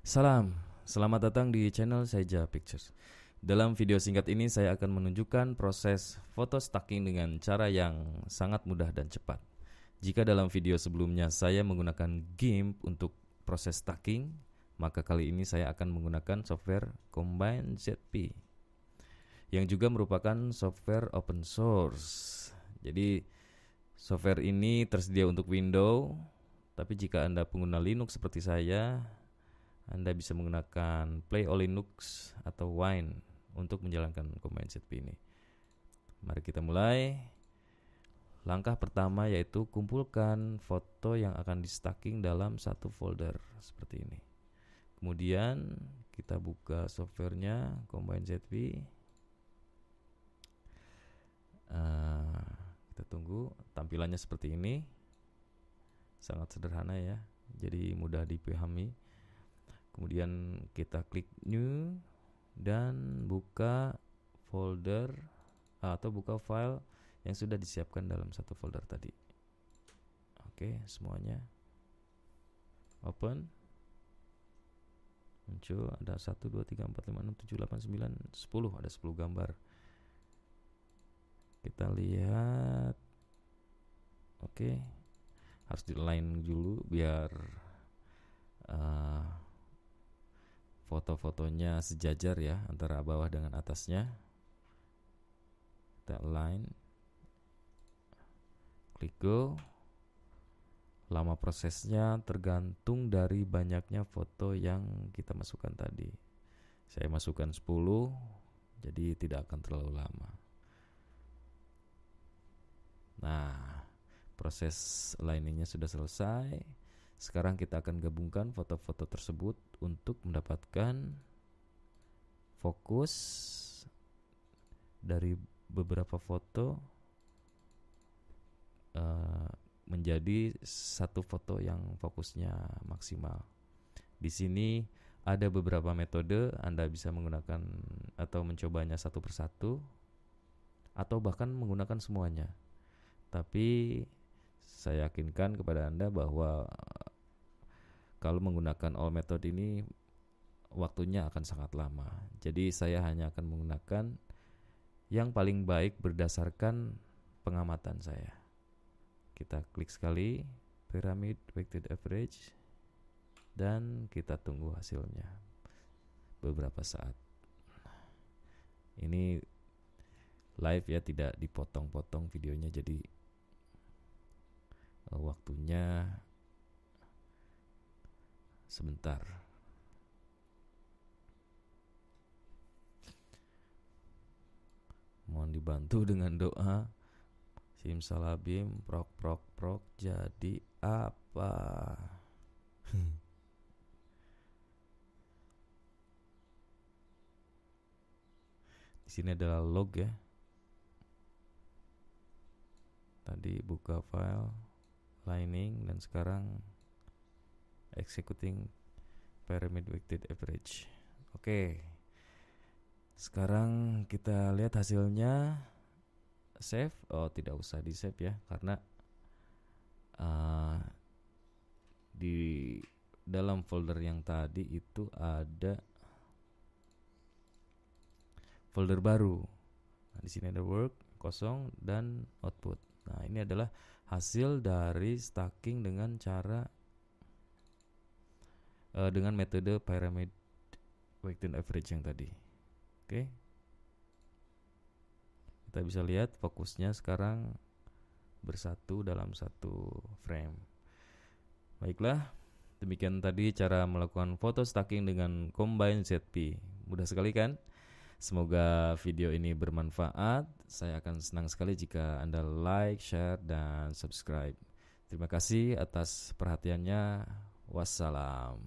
Salam, selamat datang di channel Seja Pictures. Dalam video singkat ini saya akan menunjukkan proses foto stacking dengan cara yang sangat mudah dan cepat. Jika dalam video sebelumnya saya menggunakan GIMP untuk proses stacking, maka kali ini saya akan menggunakan software Combine ZP yang juga merupakan software open source. Jadi software ini tersedia untuk Windows, tapi jika Anda pengguna Linux seperti saya, anda bisa menggunakan Play All Linux atau Wine untuk menjalankan command ZP ini. Mari kita mulai. Langkah pertama yaitu kumpulkan foto yang akan di stacking dalam satu folder seperti ini. Kemudian kita buka softwarenya Combine ZP. Uh, ah, kita tunggu tampilannya seperti ini. Sangat sederhana ya, jadi mudah dipahami kemudian kita klik new dan buka folder ah, atau buka file yang sudah disiapkan dalam satu folder tadi oke semuanya open muncul ada 1 2 3 4 5 6 7 8 9 10 ada 10 gambar kita lihat oke okay. harus di line dulu biar uh, foto-fotonya sejajar ya antara bawah dengan atasnya kita align klik go lama prosesnya tergantung dari banyaknya foto yang kita masukkan tadi saya masukkan 10 jadi tidak akan terlalu lama nah proses liningnya sudah selesai sekarang kita akan gabungkan foto-foto tersebut untuk mendapatkan fokus dari beberapa foto uh, menjadi satu foto yang fokusnya maksimal. Di sini ada beberapa metode Anda bisa menggunakan atau mencobanya satu persatu atau bahkan menggunakan semuanya. Tapi saya yakinkan kepada Anda bahwa kalau menggunakan all method ini waktunya akan sangat lama. Jadi saya hanya akan menggunakan yang paling baik berdasarkan pengamatan saya. Kita klik sekali pyramid weighted average dan kita tunggu hasilnya beberapa saat. Ini live ya tidak dipotong-potong videonya jadi eh, waktunya Sebentar. Mohon dibantu dengan doa. Simsalabim, prok prok prok jadi apa? Di sini adalah log ya. Tadi buka file, lining dan sekarang executing pyramid weighted average. Oke. Okay. Sekarang kita lihat hasilnya save. Oh, tidak usah di save ya karena uh, di dalam folder yang tadi itu ada folder baru. Nah, di sini ada work kosong dan output. Nah, ini adalah hasil dari stacking dengan cara uh, dengan metode pyramid weighted average yang tadi. Oke. Okay. Kita bisa lihat fokusnya sekarang bersatu dalam satu frame. Baiklah, demikian tadi cara melakukan foto stacking dengan combine ZP. Mudah sekali kan? Semoga video ini bermanfaat. Saya akan senang sekali jika Anda like, share, dan subscribe. Terima kasih atas perhatiannya. Wassalam.